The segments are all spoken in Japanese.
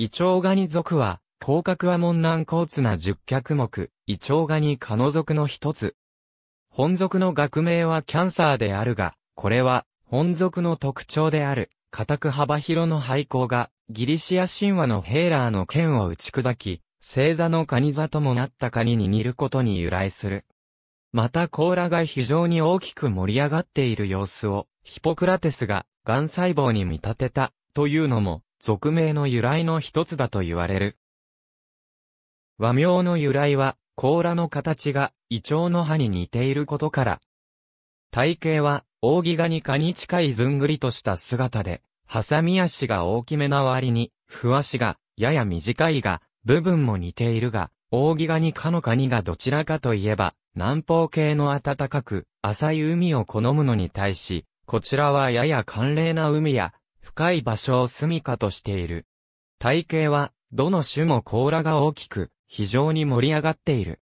イチョウガニ属は、甲殻は門南高津な十脚目、イチョウガニ科の属の一つ。本属の学名はキャンサーであるが、これは、本属の特徴である、固く幅広の廃校が、ギリシア神話のヘーラーの剣を打ち砕き、星座のカニ座ともなったカニに似ることに由来する。また甲羅が非常に大きく盛り上がっている様子を、ヒポクラテスが、癌細胞に見立てた、というのも、俗名の由来の一つだと言われる。和名の由来は、甲羅の形が、イチョウの葉に似ていることから。体型は、扇ガニカに近いずんぐりとした姿で、ハサミ足が大きめな割に、ふわしが、やや短いが、部分も似ているが、扇ガニ科のカニがどちらかといえば、南方系の暖かく、浅い海を好むのに対し、こちらはやや寒冷な海や、深い場所を住処としている。体型は、どの種も甲羅が大きく、非常に盛り上がっている。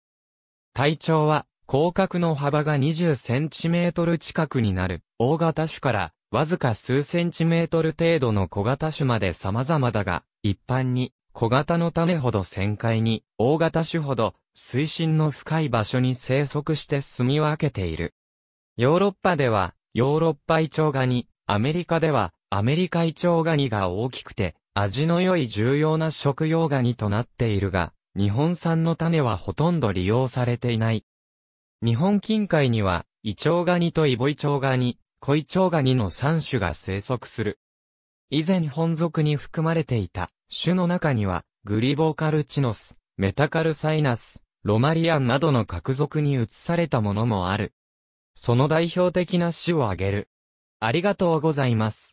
体長は、広角の幅が20センチメートル近くになる、大型種から、わずか数センチメートル程度の小型種まで様々だが、一般に、小型の種ほど旋回に、大型種ほど、水深の深い場所に生息して住み分けている。ヨーロッパでは、ヨーロッパイチョウガニ、アメリカでは、アメリカイチョウガニが大きくて、味の良い重要な食用ガニとなっているが、日本産の種はほとんど利用されていない。日本近海には、イチョウガニとイボイチョウガニ、コイチョウガニの3種が生息する。以前本属に含まれていた種の中には、グリボカルチノス、メタカルサイナス、ロマリアンなどの各属に移されたものもある。その代表的な種を挙げる。ありがとうございます。